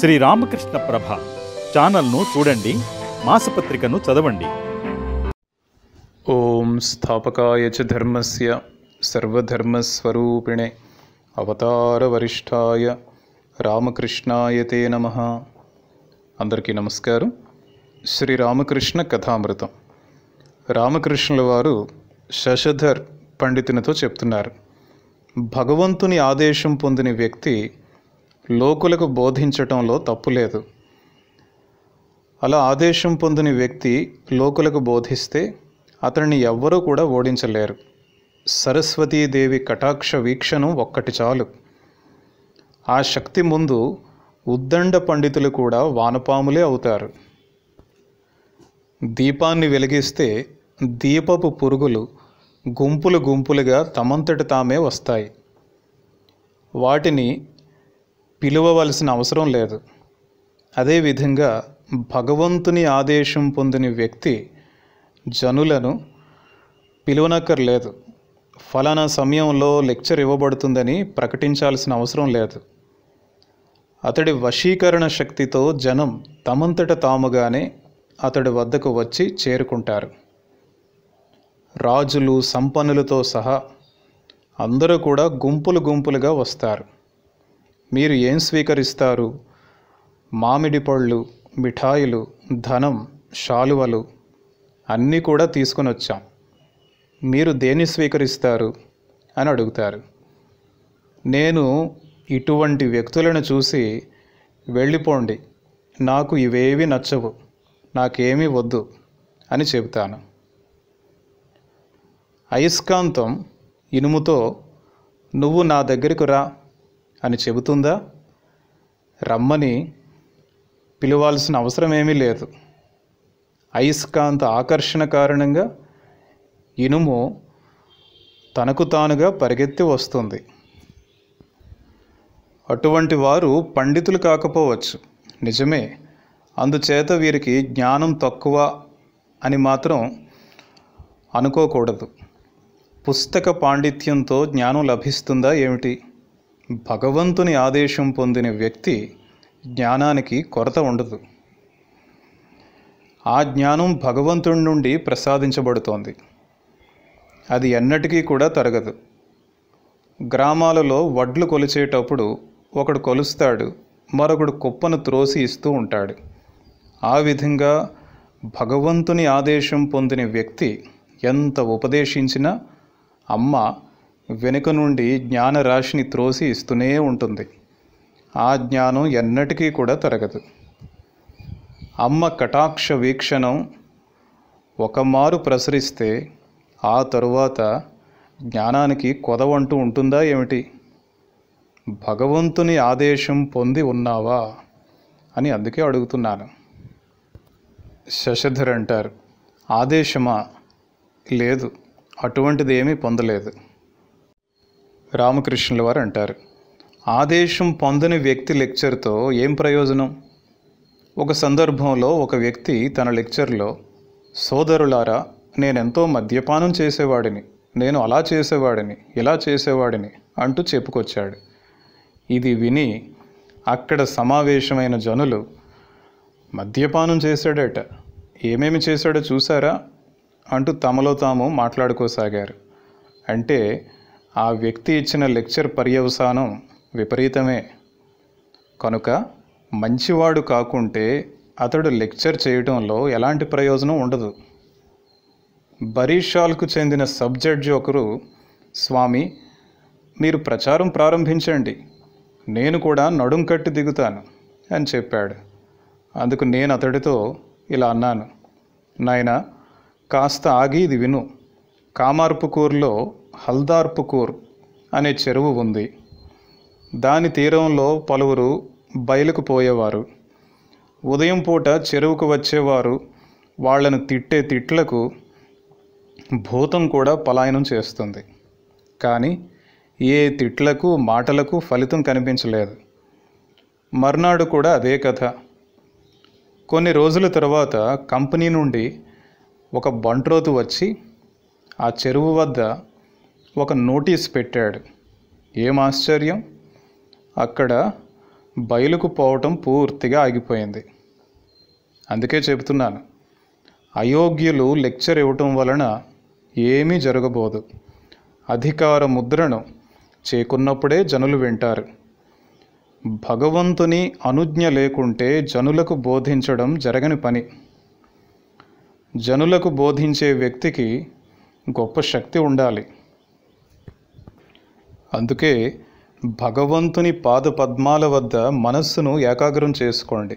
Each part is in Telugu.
శ్రీ రామకృష్ణ ప్రభ ఛానల్ను చూడండి మాసపత్రికను చదవండి ఓం స్థాపకాయ చ ధర్మస్య సర్వధర్మస్వరూపిణే అవతారవరిష్టాయ రామకృష్ణాయ తే నమ అందరికీ నమస్కారం శ్రీ రామకృష్ణ కథామృతం రామకృష్ణుల వారు శశధర్ పండితునితో చెప్తున్నారు భగవంతుని ఆదేశం పొందిన వ్యక్తి లోకులకు బోధించటంలో తప్పు లేదు అలా ఆదేశం పొందిన వ్యక్తి లోకులకు బోధిస్తే అతనిని ఎవ్వరూ కూడా ఓడించలేరు సరస్వతీదేవి కటాక్ష వీక్షను ఒక్కటి చాలు ఆ శక్తి ముందు ఉద్దండ పండితులు కూడా వానపాములే అవుతారు దీపాన్ని వెలిగిస్తే దీపపు పురుగులు గుంపులు గుంపులుగా తమంతటి తామే వస్తాయి వాటిని పిలువవలసిన అవసరం లేదు అదేవిధంగా భగవంతుని ఆదేశం పొందిన వ్యక్తి జనులను పిలువనక్కర్లేదు ఫలానా సమయంలో లెక్చర్ ఇవ్వబడుతుందని ప్రకటించాల్సిన అవసరం లేదు అతడి వశీకరణ శక్తితో జనం తమంతట తాముగానే అతడి వద్దకు వచ్చి చేరుకుంటారు రాజులు సంపన్నులతో సహా అందరూ కూడా గుంపులు గుంపులుగా వస్తారు మీరు ఏం స్వీకరిస్తారు మామిడి పళ్ళు మిఠాయిలు ధనం శాలువలు అన్నీ కూడా తీసుకొని వచ్చాం మీరు దేన్ని స్వీకరిస్తారు అని అడుగుతారు నేను ఇటువంటి వ్యక్తులను చూసి వెళ్ళిపోండి నాకు ఇవేవి నచ్చవు నాకేమీ వద్దు అని చెబుతాను అయస్కాంతం ఇనుముతో నువ్వు నా దగ్గరకు రా అని చెబుతుందా రమ్మని పిలవాల్సిన అవసరం ఏమీ లేదు అయస్కాంత ఆకర్షణ కారణంగా ఇనుము తనకు తానుగా పరిగెత్తి వస్తుంది అటువంటి వారు పండితులు కాకపోవచ్చు నిజమే అందుచేత వీరికి జ్ఞానం తక్కువ అని మాత్రం అనుకోకూడదు పుస్తక పాండిత్యంతో జ్ఞానం లభిస్తుందా ఏమిటి భగవంతుని ఆదేశం పొందిన వ్యక్తి జ్ఞానానికి కొరత ఉండదు ఆ జ్ఞానం భగవంతుడి నుండి ప్రసాదించబడుతోంది అది ఎన్నటికీ కూడా తరగదు గ్రామాలలో వడ్లు కొలిచేటప్పుడు ఒకడు కొలుస్తాడు మరొకడు కుప్పను త్రోసి ఇస్తూ ఉంటాడు ఆ విధంగా భగవంతుని ఆదేశం పొందిన వ్యక్తి ఎంత ఉపదేశించినా అమ్మ వెనుక నుండి జ్ఞాన రాశిని త్రోసి ఇస్తూనే ఉంటుంది ఆ జ్ఞానం ఎన్నటికీ కూడా తరగదు అమ్మ కటాక్ష వీక్షణం ఒకమారు ప్రసరిస్తే ఆ తరువాత జ్ఞానానికి కొదవంటూ ఉంటుందా ఏమిటి భగవంతుని ఆదేశం పొంది ఉన్నావా అని అందుకే అడుగుతున్నాను శశధర్ అంటారు ఆదేశమా లేదు అటువంటిది ఏమీ పొందలేదు రామకృష్ణుల వారు అంటారు ఆదేశం పొందని వ్యక్తి లెక్చర్తో ఏం ప్రయోజనం ఒక సందర్భంలో ఒక వ్యక్తి తన లెక్చర్లో సోదరులారా నేనెంతో మద్యపానం చేసేవాడిని నేను అలా చేసేవాడిని ఇలా చేసేవాడిని అంటూ చెప్పుకొచ్చాడు ఇది విని అక్కడ సమావేశమైన జనులు మద్యపానం చేశాడట ఏమేమి చేశాడో చూసారా అంటూ తమలో తాము మాట్లాడుకోసాగారు అంటే ఆ వ్యక్తి ఇచ్చిన లెక్చర్ పర్యవసానం విపరీతమే కనుక మంచివాడు కాకుంటే అతడు లెక్చర్ చేయడంలో ఎలాంటి ప్రయోజనం ఉండదు బరీషాల్కు చెందిన సబ్జెడ్జి ఒకరు స్వామి మీరు ప్రచారం ప్రారంభించండి నేను కూడా నడుం కట్టి దిగుతాను అని చెప్పాడు అందుకు నేను అతడితో ఇలా అన్నాను నాయన కాస్త ఆగి ఇది విను కామార్పుకూర్లో హల్దార్పుకూర్ అనే చెరువు ఉంది దాని తీరంలో పలువురు బయలుకు పోయేవారు ఉదయం పూట చెరువుకు వచ్చేవారు వాళ్లను తిట్టే తిట్లకు భూతం కూడా పలాయనం చేస్తుంది కానీ ఏ తిట్లకు మాటలకు ఫలితం కనిపించలేదు మర్నాడు కూడా అదే కథ కొన్ని రోజుల తర్వాత కంపెనీ నుండి ఒక బంట్రోతు వచ్చి ఆ చెరువు వద్ద ఒక నోటీస్ పెట్టాడు ఏం ఆశ్చర్యం అక్కడ బయలుకు పోవటం పూర్తిగా ఆగిపోయింది అందుకే చెబుతున్నాను అయోగ్యులు లెక్చర్ ఇవ్వటం వలన ఏమీ జరగబోదు అధికార ముద్రను చేకున్నప్పుడే జనులు వింటారు భగవంతుని అనుజ్ఞ లేకుంటే జనులకు బోధించడం జరగని పని జనులకు బోధించే వ్యక్తికి గొప్ప శక్తి ఉండాలి అందుకే భగవంతుని పాద పద్మాల వద్ద మనస్సును ఏకాగ్రం చేసుకోండి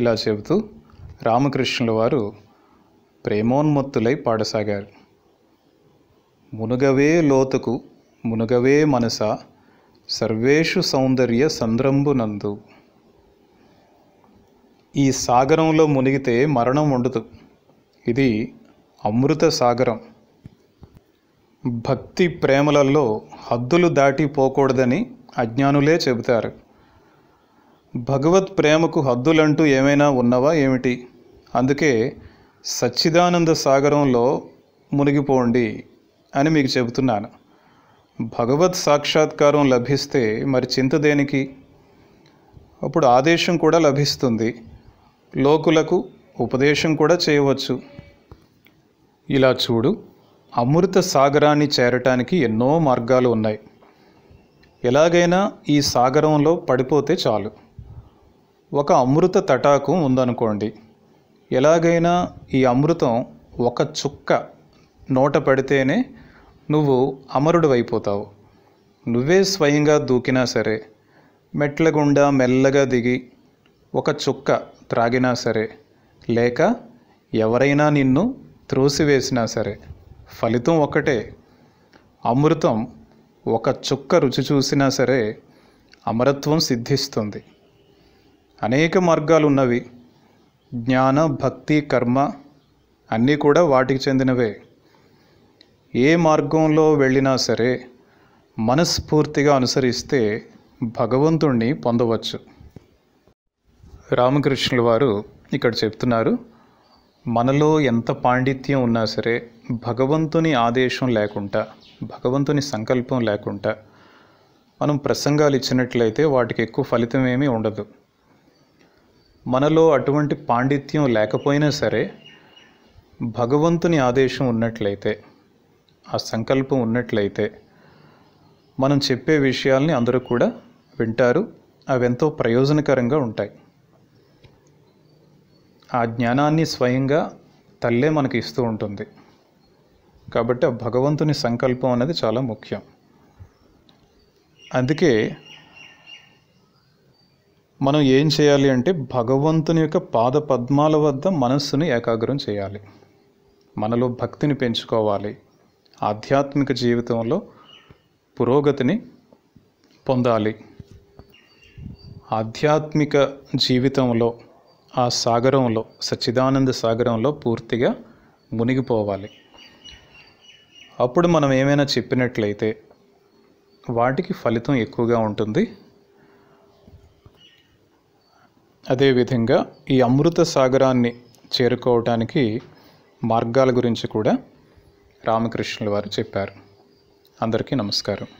ఇలా చెబుతూ రామకృష్ణుల వారు ప్రేమోన్మత్తులై పాడసాగారు మునుగవే లోతుకు మునుగవే మనస సర్వేషు సౌందర్య సంద్రంబునందు ఈ సాగరంలో మునిగితే మరణం ఉండదు ఇది అమృత సాగరం భక్తి ప్రేమలలో హద్దులు దాటిపోకూడదని అజ్ఞానులే చెబుతారు భగవత్ ప్రేమకు హద్దులంటూ ఏమైనా ఉన్నవా ఏమిటి అందుకే సచ్చిదానంద సాగరంలో మునిగిపోండి అని మీకు చెబుతున్నాను భగవత్ సాక్షాత్కారం లభిస్తే మరి చింత దేనికి అప్పుడు ఆదేశం కూడా లభిస్తుంది లోకులకు ఉపదేశం కూడా చేయవచ్చు ఇలా చూడు అమృత సాగరాన్ని చేరటానికి ఎన్నో మార్గాలు ఉన్నాయి ఎలాగైనా ఈ సాగరంలో పడిపోతే చాలు ఒక అమృత తటాకం ఉందనుకోండి ఎలాగైనా ఈ అమృతం ఒక చుక్క నోట పడితేనే నువ్వు అమరుడు అయిపోతావు నువ్వే స్వయంగా దూకినా సరే మెట్ల గుండా మెల్లగా దిగి ఒక చుక్క త్రాగినా సరే లేక ఎవరైనా నిన్ను త్రోసివేసినా సరే ఫలితం ఒక్కటే అమృతం ఒక చుక్క రుచి చూసినా సరే అమరత్వం సిద్ధిస్తుంది అనేక మార్గాలు ఉన్నవి జ్ఞాన భక్తి కర్మ అన్నీ కూడా వాటికి చెందినవే ఏ మార్గంలో వెళ్ళినా సరే మనస్ఫూర్తిగా అనుసరిస్తే భగవంతుణ్ణి పొందవచ్చు రామకృష్ణుల వారు ఇక్కడ చెప్తున్నారు మనలో ఎంత పాండిత్యం ఉన్నా సరే భగవంతుని ఆదేశం లేకుండా భగవంతుని సంకల్పం లేకుండా మనం ప్రసంగాలు ఇచ్చినట్లయితే వాటికి ఎక్కువ ఫలితం ఏమీ ఉండదు మనలో అటువంటి పాండిత్యం లేకపోయినా సరే భగవంతుని ఆదేశం ఉన్నట్లయితే ఆ సంకల్పం ఉన్నట్లయితే మనం చెప్పే విషయాల్ని అందరూ కూడా వింటారు అవి ఎంతో ప్రయోజనకరంగా ఉంటాయి ఆ జ్ఞానాన్ని స్వయంగా తల్లే మనకి ఇస్తూ ఉంటుంది కాబట్టి ఆ భగవంతుని సంకల్పం అనేది చాలా ముఖ్యం అందుకే మనం ఏం చేయాలి అంటే భగవంతుని యొక్క పాద పద్మాల వద్ద మనస్సును ఏకాగ్రం చేయాలి మనలో భక్తిని పెంచుకోవాలి ఆధ్యాత్మిక జీవితంలో పురోగతిని పొందాలి ఆధ్యాత్మిక జీవితంలో ఆ సాగరంలో సచ్చిదానంద సాగరంలో పూర్తిగా మునిగిపోవాలి అప్పుడు మనం ఏమైనా చెప్పినట్లయితే వాటికి ఫలితం ఎక్కువగా ఉంటుంది అదేవిధంగా ఈ అమృత సాగరాన్ని చేరుకోవటానికి మార్గాల గురించి కూడా రామకృష్ణుల వారు చెప్పారు అందరికీ నమస్కారం